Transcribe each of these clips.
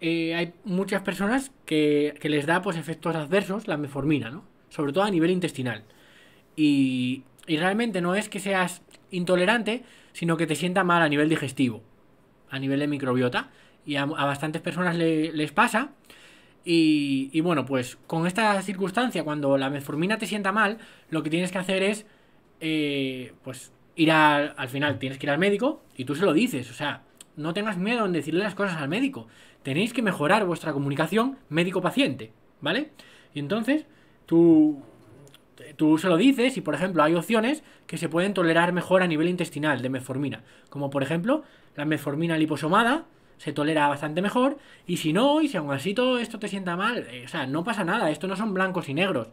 Eh, hay muchas personas que, que, les da pues, efectos adversos la meformina, ¿no? Sobre todo a nivel intestinal. Y, y realmente no es que seas intolerante, sino que te sienta mal a nivel digestivo, a nivel de microbiota. Y a, bastantes personas les pasa. Y, y, bueno, pues con esta circunstancia, cuando la meformina te sienta mal, lo que tienes que hacer es, eh, pues, ir al... al final, tienes que ir al médico y tú se lo dices. O sea, no tengas miedo en decirle las cosas al médico. Tenéis que mejorar vuestra comunicación médico-paciente, ¿vale? Y entonces, tú, tú se lo dices y, por ejemplo, hay opciones que se pueden tolerar mejor a nivel intestinal de meformina Como, por ejemplo, la meformina liposomada se tolera bastante mejor. Y si no, y si aún así todo esto te sienta mal, eh, o sea, no pasa nada. Esto no son blancos y negros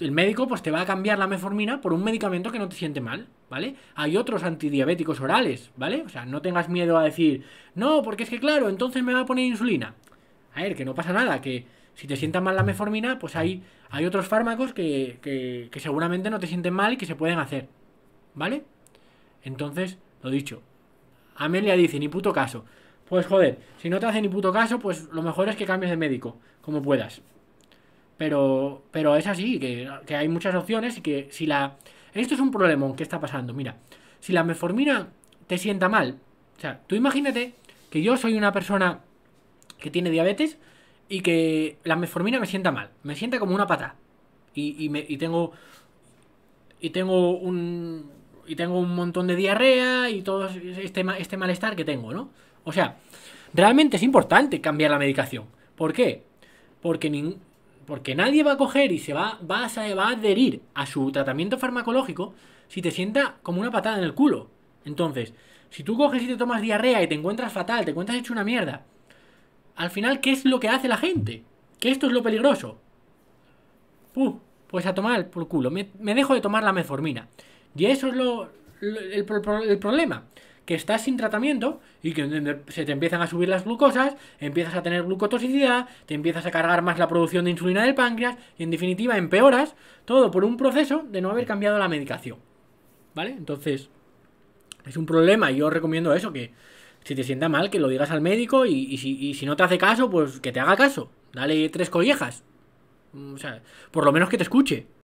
el médico pues te va a cambiar la meformina por un medicamento que no te siente mal, ¿vale? Hay otros antidiabéticos orales, ¿vale? O sea, no tengas miedo a decir, no, porque es que claro, entonces me va a poner insulina. A ver, que no pasa nada, que si te sienta mal la meformina, pues hay, hay otros fármacos que, que seguramente no te sienten mal y que se pueden hacer, ¿vale? Entonces, lo dicho, Amelia dice, ni puto caso. Pues joder, si no te hace ni puto caso, pues lo mejor es que cambies de médico, como puedas. Pero, pero es así, que, hay muchas opciones y que si la... Esto es un problema, que está pasando. Mira, si la meformina te sienta mal, o sea, tú imagínate que yo soy una persona que tiene diabetes y que la meformina me sienta mal, me sienta como una pata. Y, y, me, y tengo. Y tengo un. Y tengo un montón de diarrea y todo este, este malestar que tengo, ¿no? O sea, realmente es importante cambiar la medicación. ¿Por qué? Porque ningún porque nadie va a coger y se va, va, a, adherir a su tratamiento farmacológico si te sienta como una patada en el culo. Entonces, si tú coges y te tomas diarrea y te encuentras fatal, te encuentras hecho una mierda, al final, ¿qué es lo que hace la gente? Que esto es lo peligroso. pues a tomar por culo. Me, dejo de tomar la meformina. Y eso es lo, el problema que estás sin tratamiento y que se te empiezan a subir las glucosas, empiezas a tener glucotoxicidad, te empiezas a cargar más la producción de insulina del páncreas y en definitiva empeoras todo por un proceso de no haber cambiado la medicación. ¿Vale? Entonces, es un problema y yo recomiendo eso, que si te sienta mal, que lo digas al médico y, si, si no te hace caso, pues que te haga caso. Dale tres collejas. O sea, por lo menos que te escuche.